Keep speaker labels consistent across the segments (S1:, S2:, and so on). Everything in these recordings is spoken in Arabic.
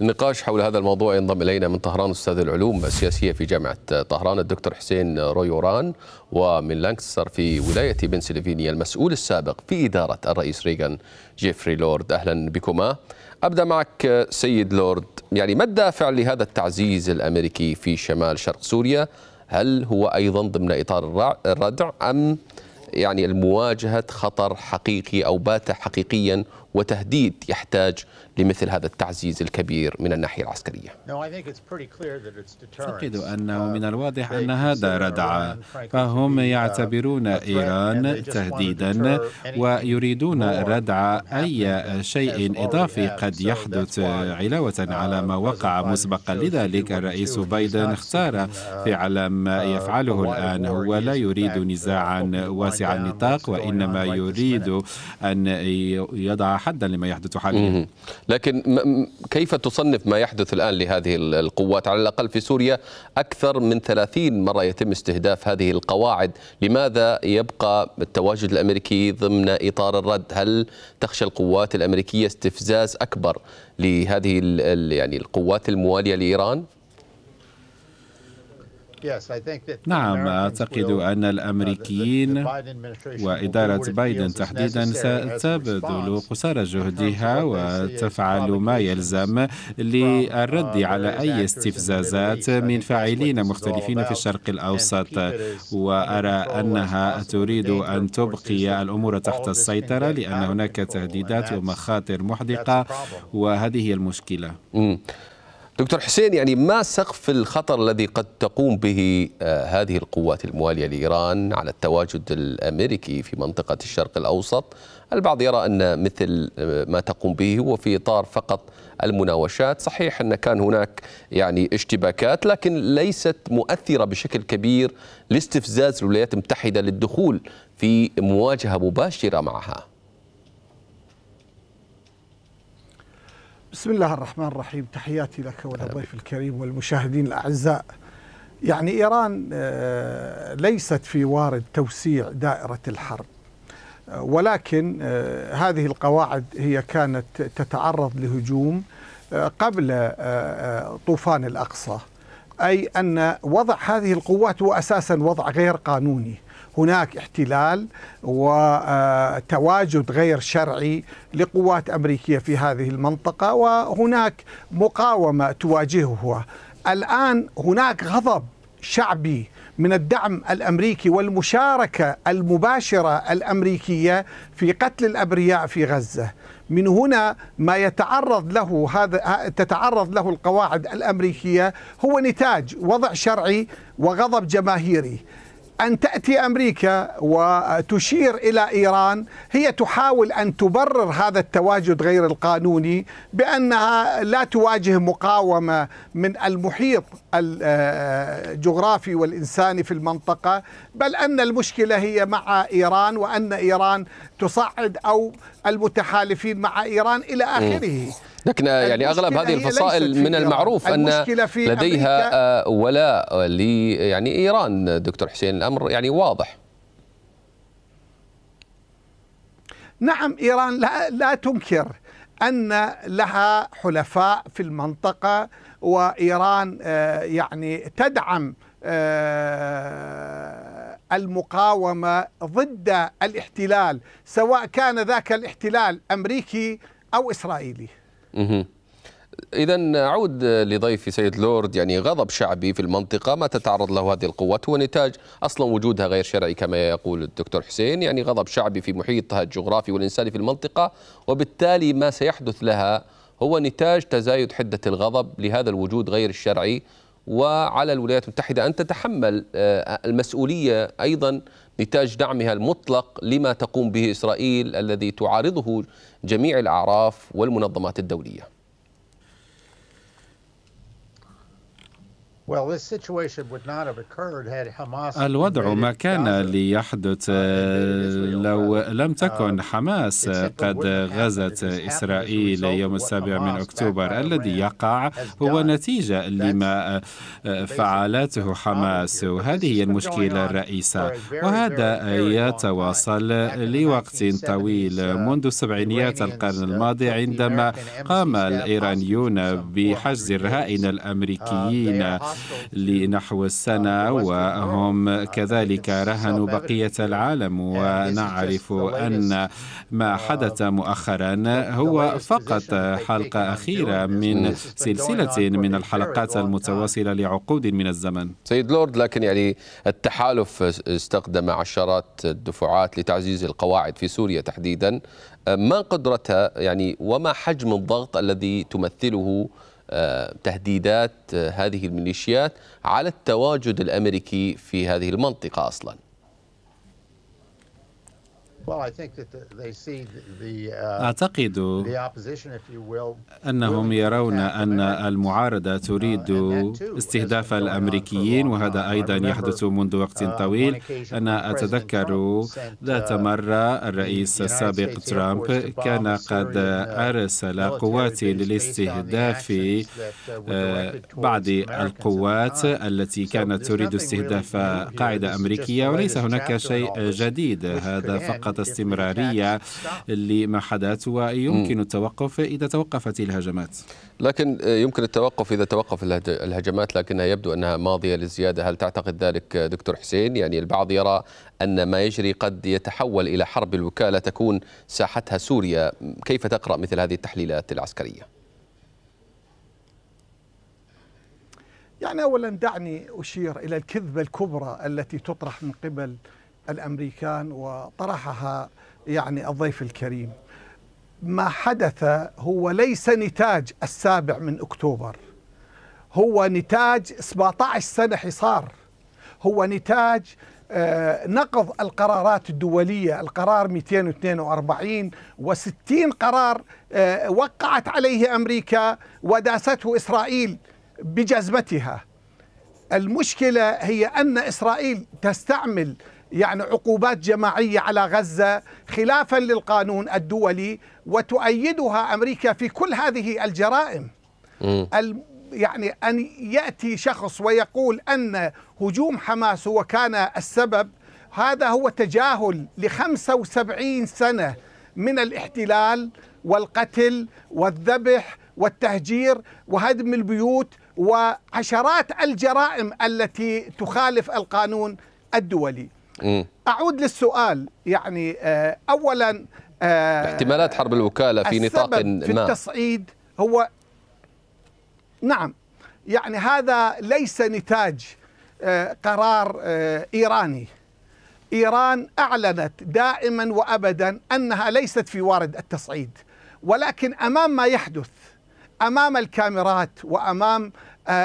S1: النقاش حول هذا الموضوع ينضم إلينا من طهران أستاذ العلوم السياسية في جامعة طهران الدكتور حسين رويوران ومن لانكستر في ولاية بنسلفانيا المسؤول السابق في إدارة الرئيس ريغان جيفري لورد أهلا بكما أبدأ معك سيد لورد يعني ما الدافع لهذا التعزيز الأمريكي في شمال شرق سوريا هل هو أيضا ضمن إطار الردع أم يعني المواجهة خطر حقيقي أو بات حقيقيا وتهديد يحتاج لمثل هذا التعزيز الكبير من الناحية العسكرية
S2: أعتقد أنه من الواضح أن هذا ردع فهم uh, يعتبرون إيران تهديدا ويريدون ردع أي شيء إضافي قد يحدث علاوة uh, على ما وقع مسبقا لذلك الرئيس بايدن اختار uh, فعلا ما يفعله الآن هو لا يريد نزاعا واسع النطاق وإنما
S1: يريد أن يضع حدا لما يحدث حاليا لكن كيف تصنف ما يحدث الآن لهذه القوات على الأقل في سوريا أكثر من 30 مرة يتم استهداف هذه القواعد لماذا يبقى التواجد الأمريكي ضمن إطار الرد هل تخشى القوات الأمريكية استفزاز أكبر لهذه يعني القوات الموالية لإيران؟
S2: نعم أعتقد uh, أن الأمريكيين وإدارة بايدن تحديدا ستبذل قصارى جهدها وتفعل ما يلزم للرد uh, على أي استفزازات من فاعلين مختلفين في الشرق الأوسط وأرى أنها تريد أن تبقي الأمور تحت السيطرة لأن هناك تهديدات ومخاطر محدقة وهذه هي المشكلة
S1: دكتور حسين يعني ما سقف الخطر الذي قد تقوم به آه، هذه القوات المواليه لايران على التواجد الامريكي في منطقه الشرق الاوسط؟ البعض يرى ان مثل آه، ما تقوم به هو في اطار فقط المناوشات، صحيح ان كان هناك يعني اشتباكات لكن ليست مؤثره بشكل كبير لاستفزاز الولايات المتحده للدخول في مواجهه مباشره معها.
S3: بسم الله الرحمن الرحيم تحياتي لك وللضيف الكريم والمشاهدين الأعزاء يعني إيران آه، ليست في وارد توسيع دائرة الحرب آه، ولكن آه، هذه القواعد هي كانت تتعرض لهجوم قبل طوفان الأقصى أي أن وضع هذه القوات هو أساسا وضع غير قانوني هناك احتلال وتواجد غير شرعي لقوات امريكيه في هذه المنطقه وهناك مقاومه تواجهها الان هناك غضب شعبي من الدعم الامريكي والمشاركه المباشره الامريكيه في قتل الابرياء في غزه من هنا ما يتعرض له هذا تتعرض له القواعد الامريكيه هو نتاج وضع شرعي وغضب جماهيري أن تأتي أمريكا وتشير إلى إيران هي تحاول أن تبرر هذا التواجد غير القانوني بأنها لا تواجه مقاومة من المحيط الجغرافي آه، والإنساني في المنطقة بل أن المشكلة هي مع إيران وأن إيران تصعد أو المتحالفين مع إيران إلى آخره
S1: لكن يعني اغلب هذه الفصائل من المعروف ان لديها آه، ولاء لي يعني ايران دكتور حسين الامر يعني واضح
S3: نعم ايران لا لا تنكر ان لها حلفاء في المنطقه وايران آه، يعني تدعم آه، المقاومه ضد الاحتلال سواء كان ذاك الاحتلال امريكي او اسرائيلي
S1: إذا أعود لضيفي سيد لورد يعني غضب شعبي في المنطقة ما تتعرض له هذه القوات هو نتاج أصلا وجودها غير شرعي كما يقول الدكتور حسين يعني غضب شعبي في محيطها الجغرافي والإنساني في المنطقة وبالتالي ما سيحدث لها هو نتاج تزايد حدة الغضب لهذا الوجود غير الشرعي وعلى الولايات المتحدة أن تتحمل آه، المسؤولية أيضا نتاج دعمها المطلق لما تقوم به إسرائيل الذي تعارضه جميع الأعراف والمنظمات الدولية
S3: الوضع ما
S2: كان ليحدث uh, uh, لو لم uh, تكن حماس قد غزت إسرائيل يوم السابع من أكتوبر الذي يقع هو نتيجة لما آه، فعلته حماس وهذه هي المشكلة الرئيسة وهذا يتواصل لوقت طويل منذ سبعينيات القرن الماضي عندما قام الإيرانيون بحجز الرهائن الأمريكيين لنحو السنة وهم كذلك رهنوا بقية العالم ونعرف أن ما حدث مؤخرا هو فقط حلقة أخيرة من سلسلة من الحلقات المتواصلة لعقود من الزمن
S1: سيد لورد لكن يعني التحالف استخدم عشرات الدفعات لتعزيز القواعد في سوريا تحديدا ما قدرتها يعني وما حجم الضغط الذي تمثله تهديدات آه، هذه الميليشيات على التواجد الامريكي في هذه المنطقه اصلا
S2: Uh,
S3: أعتقد
S1: أنهم يرون
S2: أن المعارضة uh, تريد استهداف الأمريكيين وهذا أيضا يحدث منذ وقت uh, طويل أنا أتذكر ذات مرة الرئيس السابق ترامب كان قد أرسل قوات للاستهداف بعض القوات التي كانت تريد استهداف قاعدة أمريكية وليس هناك شيء جديد هذا فقط استمرارية لما حدث ويمكن التوقف إذا توقفت الهجمات
S1: لكن آه، يمكن التوقف إذا توقف الهجمات لكنها يبدو أنها ماضية للزيادة هل تعتقد ذلك آه، دكتور حسين يعني البعض يرى أن ما يجري قد يتحول إلى حرب الوكالة تكون ساحتها سوريا كيف تقرأ مثل هذه التحليلات العسكرية؟
S3: يعني اولا دعني اشير الى الكذبه الكبرى التي تطرح من قبل الامريكان وطرحها يعني الضيف الكريم ما حدث هو ليس نتاج السابع من اكتوبر هو نتاج 17 سنه حصار هو نتاج آه، نقض القرارات الدولية القرار 242 و60 قرار آه، وقعت عليه أمريكا وداسته إسرائيل بجزمتها المشكلة هي أن إسرائيل تستعمل يعني عقوبات جماعية على غزة خلافا للقانون الدولي وتؤيدها أمريكا في كل هذه الجرائم يعني أن يأتي شخص ويقول أن هجوم حماس هو كان السبب هذا هو تجاهل ل 75 سنة من الاحتلال والقتل والذبح والتهجير وهدم البيوت وعشرات الجرائم التي تخالف القانون الدولي م. اعود للسؤال يعني آه، اولا آه، احتمالات
S1: حرب الوكاله في نطاق ما في
S3: التصعيد هو نعم يعني هذا ليس نتاج آه، قرار ايراني ايران اعلنت دائما وابدا انها ليست في وارد التصعيد ولكن امام ما يحدث امام الكاميرات وامام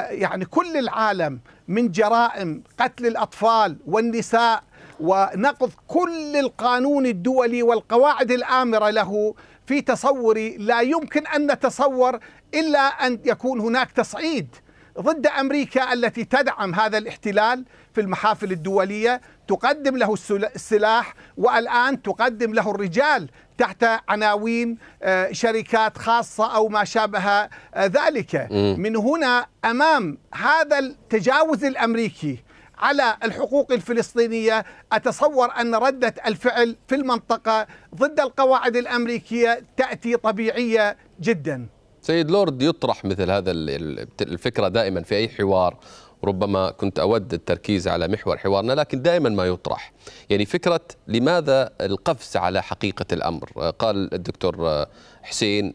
S3: يعني كل العالم من جرائم قتل الاطفال والنساء ونقض كل القانون الدولي والقواعد الآمرة له في تصوري لا يمكن أن نتصور إلا أن يكون هناك تصعيد ضد أمريكا التي تدعم هذا الاحتلال في المحافل الدولية تقدم له السلاح والآن تقدم له الرجال تحت عناوين آه، شركات خاصة أو ما شابه آه، ذلك من هنا أمام هذا التجاوز الأمريكي على الحقوق الفلسطينية أتصور أن ردة الفعل في المنطقة ضد القواعد الأمريكية تأتي طبيعية جدا
S1: سيد لورد يطرح مثل هذا الفكرة دائما في أي حوار ربما كنت أود التركيز على محور حوارنا لكن دائما ما يطرح يعني فكرة لماذا القفز على حقيقة الأمر قال الدكتور حسين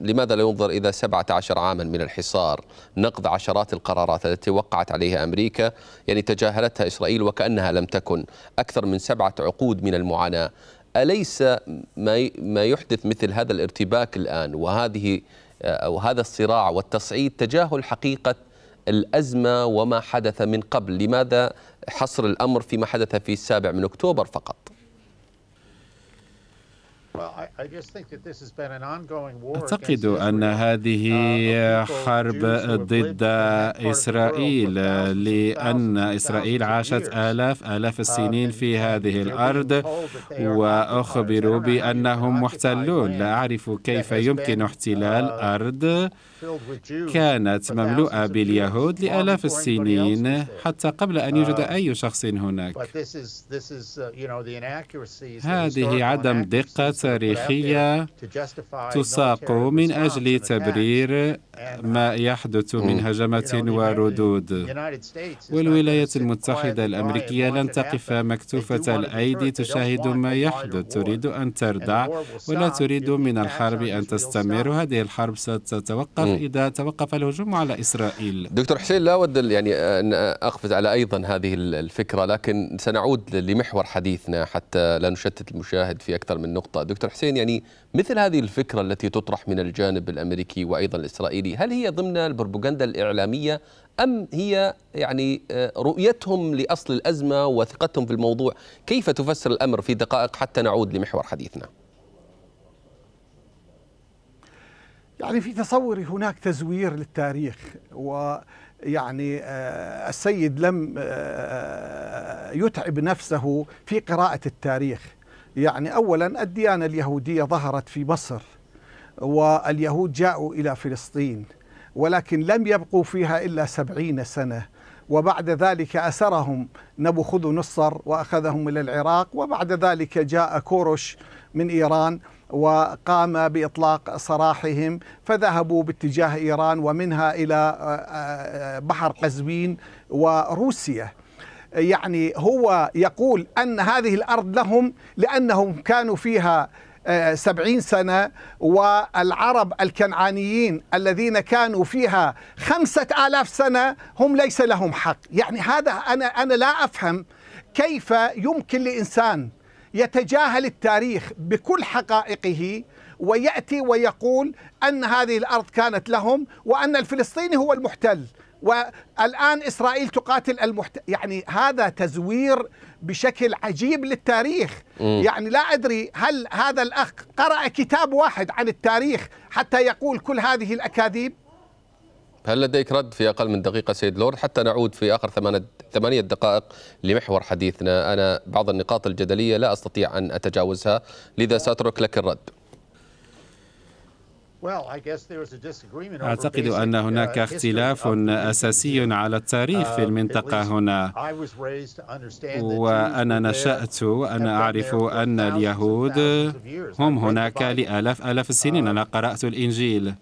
S1: لماذا لا ينظر إلى 17 عاما من الحصار نقض عشرات القرارات التي وقعت عليها أمريكا يعني تجاهلتها إسرائيل وكأنها لم تكن أكثر من سبعة عقود من المعاناة أليس ما ما يحدث مثل هذا الارتباك الآن وهذه أو هذا الصراع والتصعيد تجاهل حقيقة الأزمة وما حدث من قبل لماذا حصر الأمر فيما حدث في السابع من أكتوبر فقط
S2: أعتقد أن uh, هذه حرب ضد إسرائيل لأن إسرائيل عاشت آلاف آلاف uh, السنين في هذه الأرض وأخبروا بأنهم محتلون لا أعرف كيف يمكن احتلال uh, أرض كانت مملوءة باليهود لآلاف السنين حتى قبل أن يوجد uh, أي شخص هناك uh,
S3: هذه عدم
S2: دقة تاريخية تساق من أجل تبرير ما uh, يحدث من هجمات وردود والولايات المتحدة الأمريكية لن تقف مكتوفة الأيدي تشاهد ما يحدث تريد أن تردع ولا تريد من الحرب أن تستمر هذه الحرب ستتوقف إذا توقف الهجوم على إسرائيل
S1: دكتور حسين لا أود يعني أن آه، آه، أقفز على أيضا هذه الفكرة لكن سنعود لمحور حديثنا حتى لا نشتت المشاهد في أكثر من نقطة دكتور حسين يعني مثل هذه الفكرة التي تطرح من الجانب الأمريكي وأيضا الإسرائيلي هل هي ضمن البروباغندا الإعلامية أم هي يعني آه، رؤيتهم لأصل الأزمة وثقتهم في الموضوع كيف تفسر الأمر في دقائق حتى نعود لمحور حديثنا
S3: يعني في تصوري هناك تزوير للتاريخ ويعني آه، السيد لم آه، آه، يتعب نفسه في قراءة التاريخ يعني أولا الديانة اليهودية ظهرت في مصر واليهود جاءوا إلى فلسطين ولكن لم يبقوا فيها إلا سبعين سنة وبعد ذلك أسرهم نبوخذ نصر وأخذهم إلى العراق وبعد ذلك جاء كورش من إيران وقام باطلاق سراحهم فذهبوا باتجاه ايران ومنها الى آه، آه، بحر قزوين وروسيا. يعني هو يقول ان هذه الارض لهم لانهم كانوا فيها سبعين سنة والعرب الكنعانيين الذين كانوا فيها خمسة آلاف سنة هم ليس لهم حق يعني هذا أنا, أنا لا أفهم كيف يمكن لإنسان يتجاهل التاريخ بكل حقائقه ويأتي ويقول أن هذه الأرض كانت لهم وأن الفلسطيني هو المحتل والآن إسرائيل تقاتل المحت... يعني هذا تزوير بشكل عجيب للتاريخ م. يعني لا أدري هل هذا الأخ قرأ كتاب واحد عن التاريخ حتى يقول كل هذه الأكاذيب
S1: هل لديك رد في أقل من دقيقة سيد لورد حتى نعود في آخر ثمانية دقائق لمحور حديثنا أنا بعض النقاط الجدلية لا أستطيع أن أتجاوزها لذا سأترك لك الرد
S3: أعتقد أن هناك اختلاف
S2: أساسي على التاريخ في المنطقة هنا وأنا نشأت أنا أعرف أن اليهود هم هناك لآلاف آلاف السنين أنا قرأت الإنجيل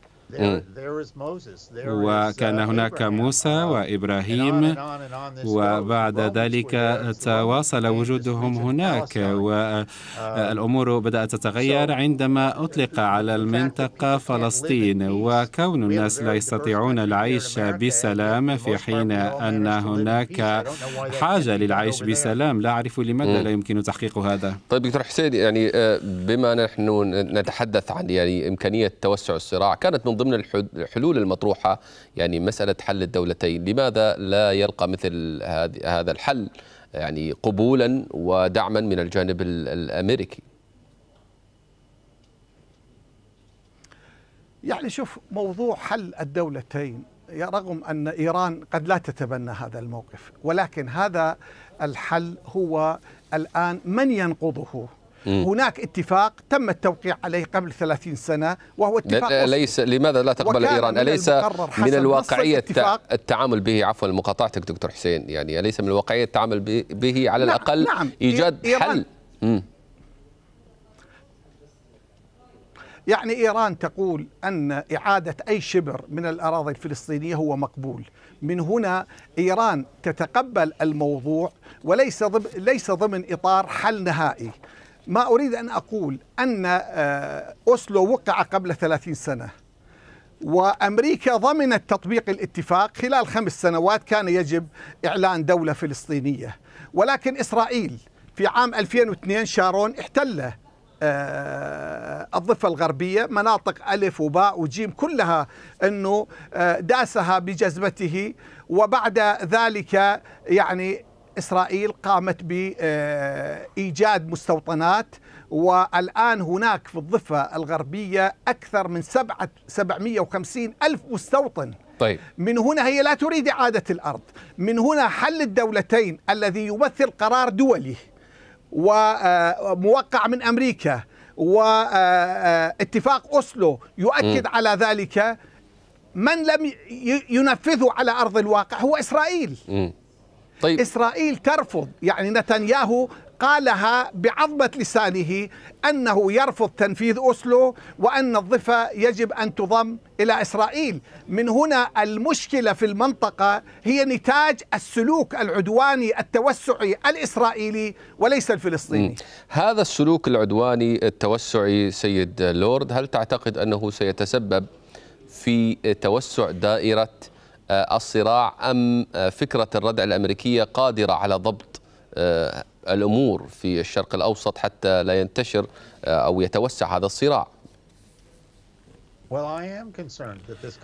S2: وكان هناك موسى وإبراهيم وبعد ذلك تواصل وجودهم هناك والأمور بدأت تتغير عندما أطلق على المنطقة فلسطين وكون الناس لا يستطيعون العيش بسلام في حين أن هناك حاجة للعيش بسلام لا أعرف لماذا لا يمكن تحقيق هذا
S1: طيب دكتور حسين يعني آه، بما نحن نتحدث عن يعني إمكانية توسع الصراع كانت من ضمن الحلول المطروحة يعني مسألة حل الدولتين لماذا لا يلقى مثل هذا الحل يعني قبولا ودعما من الجانب الأمريكي
S3: يعني شوف موضوع حل الدولتين رغم أن إيران قد لا تتبنى هذا الموقف ولكن هذا الحل هو الآن من ينقضه هناك اتفاق تم التوقيع عليه قبل 30 سنة وهو اتفاق ليس
S1: لماذا لا تقبل إيران أليس من الواقعية التعامل به عفوا مقاطعتك دكتور حسين يعني أليس من الواقعية التعامل به على نعم، الأقل نعم. إيجاد حل مم.
S3: يعني إيران تقول أن إعادة أي شبر من الأراضي الفلسطينية هو مقبول من هنا إيران تتقبل الموضوع وليس ضمن ليس ضمن إطار حل نهائي ما أريد أن أقول أن آه، أوسلو وقع قبل 30 سنة وامريكا ضمنت تطبيق الاتفاق خلال خمس سنوات كان يجب اعلان دوله فلسطينيه ولكن اسرائيل في عام 2002 شارون احتل آه، الضفة الغربية مناطق ألف وباء وجيم كلها أنه آه، داسها بجزمته وبعد ذلك يعني إسرائيل قامت بإيجاد مستوطنات والآن هناك في الضفة الغربية أكثر من 750 ألف مستوطن طيب. من هنا هي لا تريد إعادة الأرض من هنا حل الدولتين الذي يمثل قرار دولي وموقع آه، من أمريكا واتفاق آه، آه، أوسلو يؤكد م. على ذلك من لم ينفذه على أرض الواقع هو إسرائيل م. طيب. إسرائيل ترفض يعني نتنياهو قالها بعظمة لسانه أنه يرفض تنفيذ أسلو وأن الضفة يجب أن تضم إلى إسرائيل من هنا المشكلة في المنطقة هي نتاج السلوك العدواني التوسعي الإسرائيلي وليس الفلسطيني
S1: م. هذا السلوك العدواني التوسعي سيد لورد هل تعتقد أنه سيتسبب في توسع دائرة آه، الصراع أم آه، فكرة الردع الأمريكية قادرة على ضبط آه، الأمور في الشرق الأوسط حتى لا ينتشر أو يتوسع هذا الصراع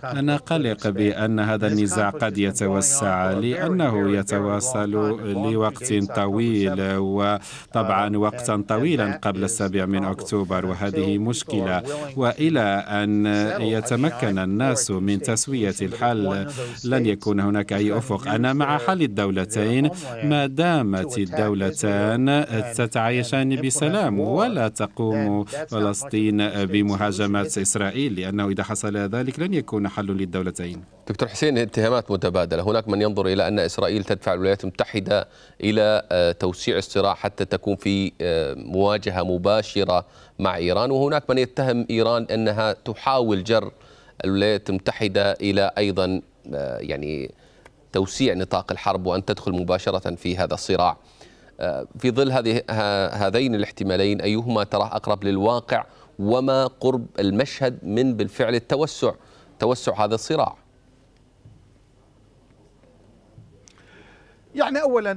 S2: أنا قلق بأن هذا النزاع قد يتوسع لأنه يتواصل لوقت طويل وطبعا uh, وقتا طويلا قبل السابع من أكتوبر وهذه مشكلة وإلى أن يتمكن الناس من تسوية الحل لن يكون هناك أي أفق أنا مع حل الدولتين ما دامت الدولتان تتعايشان بسلام ولا تقوم
S1: فلسطين بمهاجمات إسرائيل لأن أنه إذا حصل ذلك لن يكون حل للدولتين دكتور حسين اتهامات متبادلة هناك من ينظر إلى أن إسرائيل تدفع الولايات المتحدة إلى آه، توسيع الصراع حتى تكون في آه، مواجهة مباشرة مع إيران وهناك من يتهم إيران أنها تحاول جر الولايات المتحدة إلى أيضا آه، يعني توسيع نطاق الحرب وأن تدخل مباشرة في هذا الصراع في ظل هذه هذين الاحتمالين أيهما تراه أقرب للواقع؟ وما قرب المشهد من بالفعل التوسع توسع هذا الصراع
S3: يعني اولا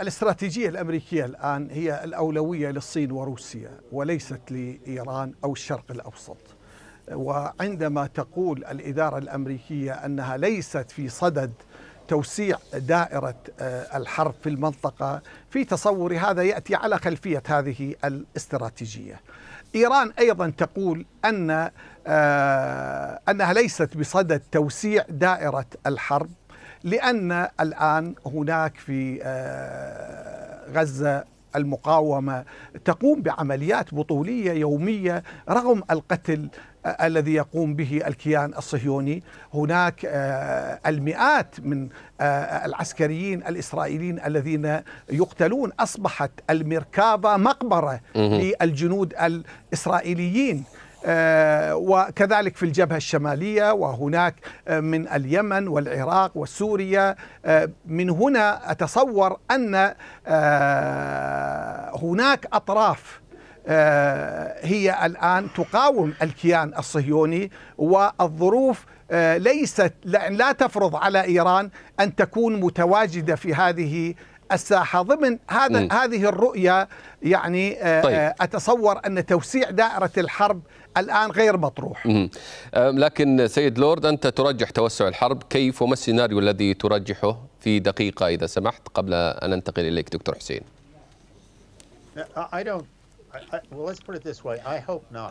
S3: الاستراتيجيه الامريكيه الان هي الاولويه للصين وروسيا وليست لايران او الشرق الاوسط. وعندما تقول الاداره الامريكيه انها ليست في صدد توسيع دائره آه، الحرب في المنطقه في تصوري هذا ياتي على خلفيه هذه الاستراتيجيه. إيران أيضا تقول أن آه، أنها ليست بصدد توسيع دائرة الحرب لأن الآن هناك في آه، غزة المقاومه تقوم بعمليات بطوليه يوميه رغم القتل الذي يقوم به الكيان الصهيوني هناك آه، المئات من آه، العسكريين الإسرائيليين الذين يقتلون أصبحت المركابة مقبرة للجنود الإسرائيليين آه، وكذلك في الجبهة الشمالية وهناك آه، من اليمن والعراق وسوريا آه، من هنا أتصور أن هناك أطراف هي الآن تقاوم الكيان الصهيوني والظروف ليست لا تفرض على إيران أن تكون متواجدة في هذه الساحه ضمن هذا م. هذه الرؤيه يعني آه، آه، طيب. اتصور ان توسيع دائره الحرب الان غير مطروح.
S1: م. لكن سيد لورد انت ترجح توسع الحرب، كيف وما السيناريو الذي ترجحه في دقيقه اذا سمحت قبل ان انتقل اليك دكتور حسين.
S2: Uh, I don't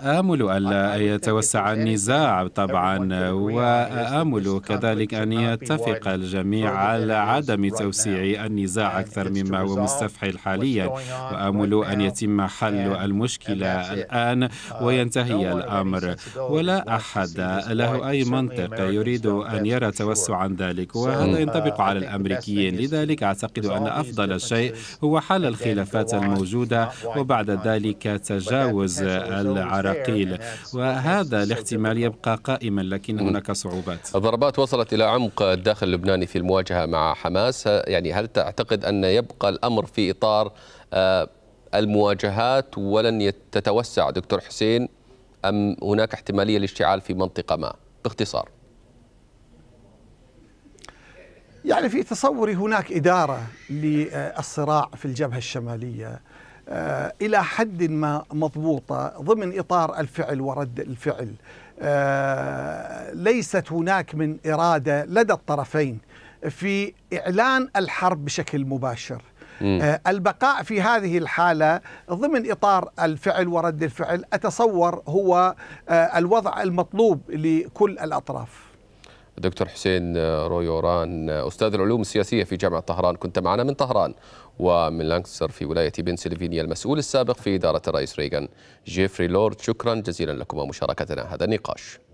S2: آمل ألا يتوسع النزاع طبعا وآمل كذلك أن يتفق الجميع على عدم توسيع النزاع أكثر مما هو مستفحل حاليا وآمل أن يتم حل المشكلة الآن uh, وينتهي الأمر ولا أحد له أي منطق يريد أن يرى توسعا ذلك وهذا uh, ينطبق على الأمريكيين لذلك أعتقد أن أفضل شيء هو حل الخلافات الموجودة وبعد ذلك ذلك تجاوز العراقيل وهذا الاحتمال يبقى قائما لكن هناك صعوبات
S1: الضربات وصلت إلى عمق الداخل اللبناني في المواجهة مع حماس يعني هل تعتقد أن يبقى الأمر في إطار آه، المواجهات ولن تتوسع دكتور حسين أم هناك احتمالية للاشتعال في منطقة ما باختصار
S3: يعني في تصوري هناك إدارة للصراع في الجبهة الشمالية آه، إلى حد ما مضبوطة ضمن إطار الفعل ورد الفعل آه، ليست هناك من إرادة لدى الطرفين في إعلان الحرب بشكل مباشر مم. آه، البقاء في هذه الحالة ضمن إطار الفعل ورد الفعل أتصور هو الوضع المطلوب لكل الأطراف
S1: دكتور حسين آه، رويوران آه، أستاذ العلوم السياسية في جامعة طهران كنت معنا من طهران ومن لانكسر في ولاية بنسلفانيا المسؤول السابق في إدارة الرئيس ريغان جيفري لورد شكرا جزيلا لكم ومشاركتنا هذا النقاش